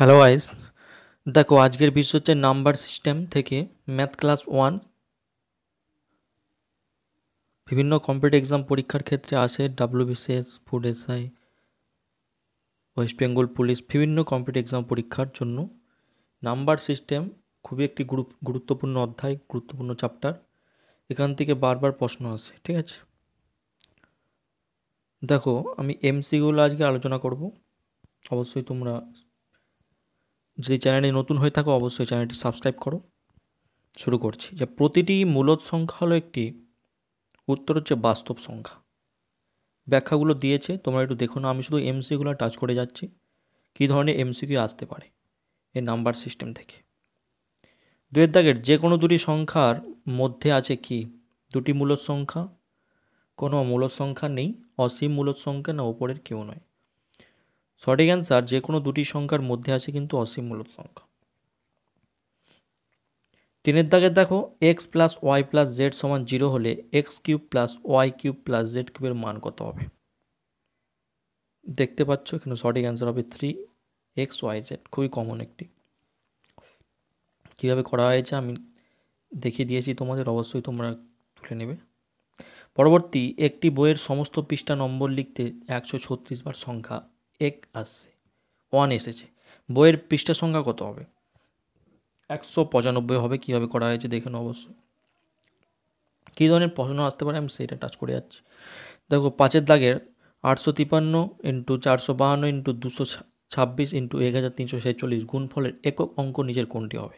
hello আইস দেখো আজকের বিষয় হচ্ছে নাম্বার সিস্টেম থেকে ম্যাথ ক্লাস ওয়ান বিভিন্ন কম্পিটিভ এক্সাম পরীক্ষার ক্ষেত্রে আসে WBCS food SI West Bengal police বিভিন্ন কম্পিটিভ এক্সাম পরীক্ষার জন্য নাম্বার সিস্টেম খুবই একটি গুরু গুরুত্বপূর্ণ অধ্যায় গুরুত্বপূর্ণ চ্যাপ্টার এখান থেকে বারবার প্রশ্ন আসে ঠিক আছে দেখো আমি এমসিগুলো আজকে আলোচনা করব অবশ্যই তোমরা যদি চ্যানেলে নতুন হয়ে থাকো অবশ্যই চ্যানেলটি সাবস্ক্রাইব করো শুরু করছি যে প্রতিটি মূলত সংখ্যা হলো একটি উত্তর হচ্ছে বাস্তব সংখ্যা ব্যাখ্যাগুলো দিয়েছে তোমরা একটু দেখো না আমি শুধু এমসিগুলো টাচ করে যাচ্ছি কী ধরনের এমসিকিউ আসতে পারে এই নাম্বার সিস্টেম থেকে দুয়ের দাগের যে কোনো দুটি সংখ্যার মধ্যে আছে কি দুটি মূলত সংখ্যা কোনো মূলত সংখ্যা নেই অসীম মূলত সংখ্যা না ওপরের কেউ নয় সঠিক অ্যান্সার যে কোনো দুটি সংখ্যার মধ্যে আছে কিন্তু অসীম মূলক সংখ্যা তিনের দাগে দেখো X plus Y plus Z সমান জিরো হলে X cube plus Y cube plus Z কিউবের মান কত হবে দেখতে পাচ্ছ এখানে সঠিক অ্যান্সার হবে থ্রি এক্স ওয়াই জেড খুবই কমন একটি কীভাবে করা হয়েছে আমি দেখিয়ে দিয়েছি তোমাদের অবশ্যই তোমরা তুলে নেবে পরবর্তী একটি বইয়ের সমস্ত পৃষ্ঠা নম্বর লিখতে একশো ছত্রিশ বার সংখ্যা এক আসছে ওয়ান এসেছে বইয়ের পৃষ্ঠা সংখ্যা কত হবে একশো পঁচানব্বই হবে কীভাবে করা হয়েছে দেখে নাও অবশ্যই কী ধরনের প্রশ্ন আসতে পারে আমি সেটা টাচ করে যাচ্ছি দেখো পাঁচের দাগের আটশো তিপান্ন ইন্টু চারশো বাহান্ন ইন্টু দুশো ছাব্বিশ ইন্টু এক হাজার তিনশো ছেচল্লিশ গুণফলের একক অঙ্ক নিজের কোনটি হবে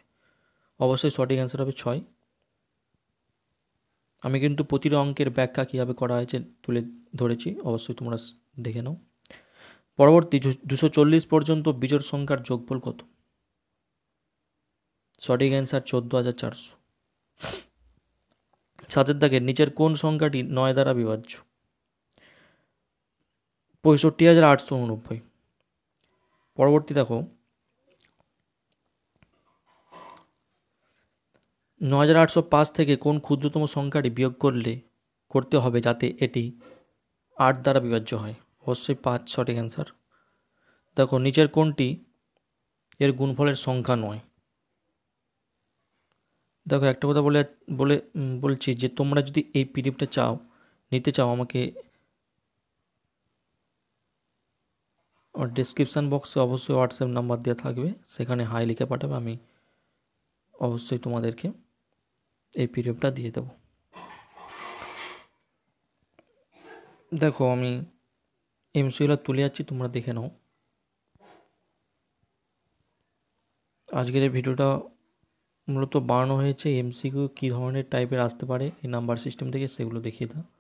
অবশ্যই সঠিক অ্যান্সার হবে ছয় আমি কিন্তু প্রতিটা অঙ্কের ব্যাখ্যা কীভাবে করা হয়েছে তুলে ধরেছি অবশ্যই তোমরা দেখে নাও পরবর্তী দুশো চল্লিশ পর্যন্ত বিজোড় সংখ্যার যোগফল কত সঠিক অ্যান্সার চোদ্দো হাজার চারশো সাতের দাগের নিচের কোন সংখ্যাটি নয় দ্বারা বিভাজ্য পঁয়ষট্টি হাজার আটশো উনব্বই পরবর্তী দেখো ন হাজার আটশো পাঁচ থেকে কোন ক্ষুদ্রতম সংখ্যাটি বিয়োগ করলে করতে হবে যাতে এটি আট দ্বারা বিভাজ্য হয় অবশ্যই পাঁচ সঠিক অ্যান্সার দেখো নিচের কোনটি এর গুণফলের সংখ্যা নয় দেখো একটা কথা বলে বলে বলছি যে তোমরা যদি এই পিডিএফটা চাও নিতে চাও আমাকে ডিসক্রিপশান বক্সে অবশ্যই হোয়াটসঅ্যাপ নাম্বার দেওয়া থাকবে সেখানে হাই লিখে পাঠাবে আমি অবশ্যই তোমাদেরকে এই পিডিএফটা দিয়ে দেব দেখো আমি এমসিউলা তুলে যাচ্ছি তোমরা দেখে নাও আজকের এই ভিডিওটা মূলত বানানো হয়েছে এমসিকিউ কী ধরনের টাইপের আসতে পারে এই নাম্বার সিস্টেম থেকে সেগুলো দেখিয়ে দাও